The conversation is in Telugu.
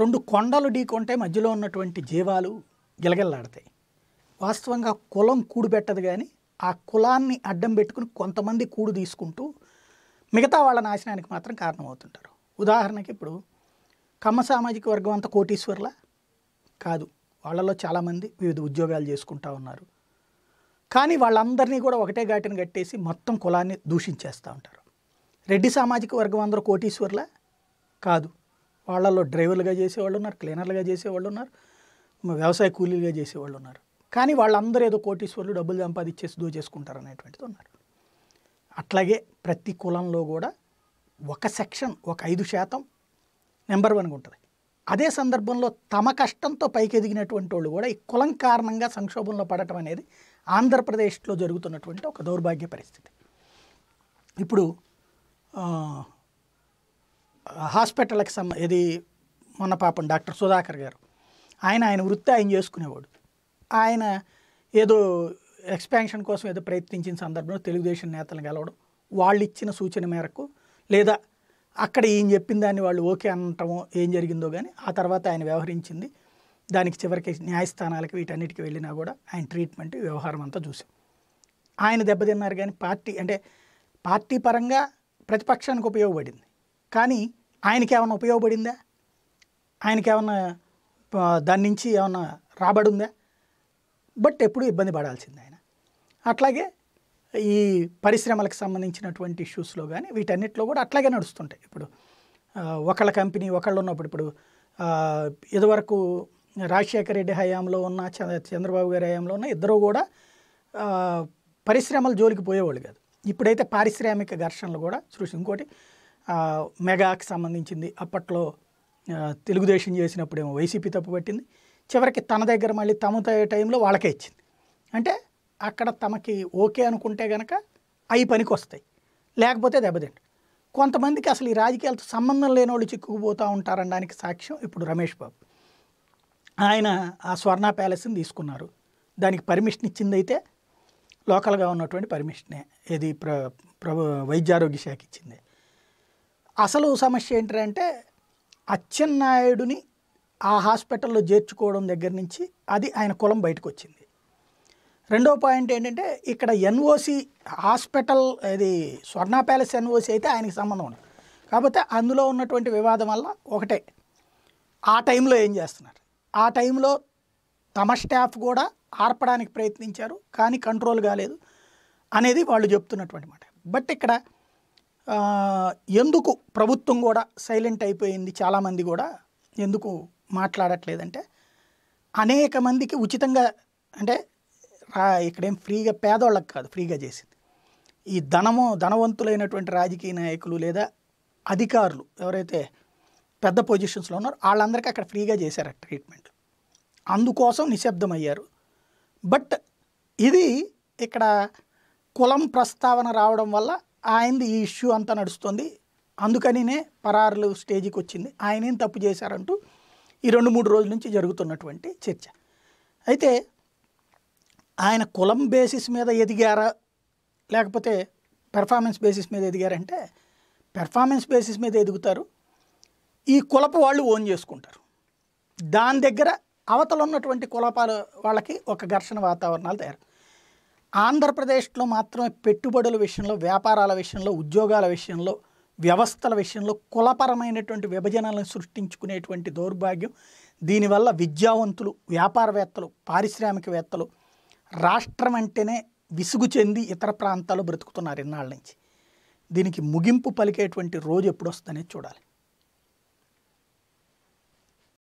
రెండు కొండలు ఢీకొంటే మధ్యలో ఉన్నటువంటి జీవాలు గిలగిల్లాడతాయి వాస్తవంగా కులం కూడుబెట్టదు కానీ ఆ కులాన్ని అడ్డం పెట్టుకుని కొంతమంది కూడు తీసుకుంటూ మిగతా వాళ్ళ నాశనానికి మాత్రం కారణమవుతుంటారు ఉదాహరణకి ఇప్పుడు కమ్మ సామాజిక వర్గం అంతా కోటీశ్వర్ల కాదు వాళ్ళలో చాలామంది వివిధ ఉద్యోగాలు చేసుకుంటా ఉన్నారు కానీ వాళ్ళందరినీ కూడా ఒకటే ఘాటిని కట్టేసి మొత్తం కులాన్ని దూషించేస్తూ ఉంటారు రెడ్డి సామాజిక వర్గం అందరూ కోటీశ్వర్ల కాదు వాళ్ళలో డ్రైవర్లుగా చేసేవాళ్ళు ఉన్నారు క్లీనర్లుగా చేసేవాళ్ళు ఉన్నారు వ్యవసాయ కూలీలుగా చేసేవాళ్ళు ఉన్నారు కానీ వాళ్ళందరూ ఏదో కోటీశ్వర్లు డబ్బులు సంపాదించేసి చేసుకుంటారు అనేటువంటిది ఉన్నారు అట్లాగే ప్రతి కులంలో కూడా ఒక సెక్షన్ ఒక ఐదు శాతం నెంబర్ వన్గా ఉంటుంది అదే సందర్భంలో తమ కష్టంతో పైకి ఎదిగినటువంటి వాళ్ళు కూడా ఈ కులం కారణంగా సంక్షోభంలో పడటం అనేది ఆంధ్రప్రదేశ్లో జరుగుతున్నటువంటి ఒక దౌర్భాగ్య పరిస్థితి ఇప్పుడు హాస్పిటల్కి సంబ ఇది మొన్న పాపం డాక్టర్ సుధాకర్ గారు ఆయన ఆయన వృత్తి ఆయన చేసుకునేవాడు ఆయన ఏదో ఎక్స్పాన్షన్ కోసం ఏదో ప్రయత్నించిన సందర్భంలో తెలుగుదేశం నేతలను గెలవడం వాళ్ళు ఇచ్చిన సూచన మేరకు లేదా అక్కడ ఏం చెప్పిన దాన్ని వాళ్ళు ఓకే అనటమో ఏం జరిగిందో కానీ ఆ తర్వాత ఆయన వ్యవహరించింది దానికి చివరికి న్యాయస్థానాలకు వీటన్నిటికి వెళ్ళినా కూడా ఆయన ట్రీట్మెంట్ వ్యవహారం అంతా చూసాం ఆయన దెబ్బతిన్నారు కానీ పార్టీ అంటే పార్టీ పరంగా ప్రతిపక్షానికి ఉపయోగపడింది కానీ ఆయనకి ఏమైనా ఉపయోగపడిందా ఆయనకి ఏమైనా దాని నుంచి ఏమైనా రాబడి ఉందా బట్ ఎప్పుడు ఇబ్బంది పడాల్సింది ఆయన అట్లాగే ఈ పరిశ్రమలకు సంబంధించినటువంటి ఇష్యూస్లో కానీ వీటన్నిటిలో కూడా అట్లాగే నడుస్తుంటాయి ఇప్పుడు ఒకళ్ళ కంపెనీ ఒకళ్ళు ఉన్నప్పుడు ఇప్పుడు ఇదివరకు రాజశేఖర రెడ్డి హయాంలో ఉన్న చంద్రబాబు గారి హయాంలో ఉన్న ఇద్దరు కూడా పరిశ్రమల జోలికి పోయేవాళ్ళు కాదు ఇప్పుడైతే పారిశ్రామిక ఘర్షణలు కూడా సృష్టి ఇంకోటి మెగాకి సంబంధించింది అప్పట్లో తెలుగుదేశం చేసినప్పుడేమో వైసీపీ తప్పు పట్టింది చివరికి తన దగ్గర మళ్ళీ తమ టైంలో వాళ్ళకే ఇచ్చింది అంటే అక్కడ తమకి ఓకే అనుకుంటే గనక అవి పనికి వస్తాయి లేకపోతే దెబ్బతింట కొంతమందికి అసలు ఈ రాజకీయాలతో సంబంధం లేని వాళ్ళు చిక్కుకుపోతూ ఉంటారనడానికి సాక్ష్యం ఇప్పుడు రమేష్ బాబు ఆయన ఆ స్వర్ణ ప్యాలెస్ని తీసుకున్నారు దానికి పర్మిషన్ ఇచ్చిందైతే లోకల్గా ఉన్నటువంటి పర్మిషనే ఇది ప్ర ప్రభు వైద్యారోగ్య శాఖ ఇచ్చింది అసలు సమస్య ఏంటంటే అచ్చెన్నాయుడిని ఆ హాస్పిటల్లో చేర్చుకోవడం దగ్గర నుంచి అది ఆయన కులం బయటకు వచ్చింది రెండో పాయింట్ ఏంటంటే ఇక్కడ ఎన్ఓసి హాస్పిటల్ ఇది స్వర్ణ ప్యాలెస్ ఎన్ఓసి అయితే ఆయనకి సంబంధం ఉండదు కాకపోతే అందులో ఉన్నటువంటి వివాదం వల్ల ఒకటే ఆ టైంలో ఏం చేస్తున్నారు ఆ టైంలో తమ స్టాఫ్ కూడా ఆర్పడానికి ప్రయత్నించారు కానీ కంట్రోల్ కాలేదు అనేది వాళ్ళు చెప్తున్నటువంటి మాట బట్ ఇక్కడ ఎందుకు ప్రభుత్వం కూడా సైలెంట్ అయిపోయింది చాలామంది కూడా ఎందుకు మాట్లాడట్లేదంటే అనేక మందికి ఉచితంగా అంటే రా ఇక్కడేం ఫ్రీగా పేదోళ్ళకి కాదు ఫ్రీగా చేసింది ఈ ధనము ధనవంతులైనటువంటి రాజకీయ నాయకులు లేదా అధికారులు ఎవరైతే పెద్ద పొజిషన్స్లో ఉన్నారో వాళ్ళందరికీ అక్కడ ఫ్రీగా చేశారు ట్రీట్మెంట్ అందుకోసం నిశ్శబ్దం అయ్యారు బట్ ఇది ఇక్కడ కులం ప్రస్తావన రావడం వల్ల ఆయనది ఈ ఇష్యూ అంతా నడుస్తుంది అందుకనినే పరారులు స్టేజ్కి వచ్చింది ఆయన ఏం తప్పు చేశారంటూ ఈ రెండు మూడు రోజుల నుంచి జరుగుతున్నటువంటి చర్చ అయితే ఆయన కులం బేసిస్ మీద ఎదిగారా లేకపోతే పెర్ఫార్మెన్స్ బేసిస్ మీద ఎదిగారంటే పెర్ఫార్మెన్స్ బేసిస్ మీద ఎదుగుతారు ఈ కులపు వాళ్ళు ఓన్ చేసుకుంటారు దాని దగ్గర అవతలు ఉన్నటువంటి కులపాలు వాళ్ళకి ఒక ఘర్షణ వాతావరణాలు తయారు ఆంధ్రప్రదేశ్లో మాత్రమే పెట్టుబడుల విషయంలో వ్యాపారాల విషయంలో ఉద్యోగాల విషయంలో వ్యవస్థల విషయంలో కులపరమైనటువంటి విభజనలను సృష్టించుకునేటువంటి దౌర్భాగ్యం దీనివల్ల విద్యావంతులు వ్యాపారవేత్తలు పారిశ్రామికవేత్తలు రాష్ట్రం అంటేనే విసుగు చెంది ఇతర ప్రాంతాలు బ్రతుకుతున్నారు ఇన్నాళ్ళ నుంచి దీనికి ముగింపు పలికేటువంటి రోజు ఎప్పుడు వస్తుందనేది చూడాలి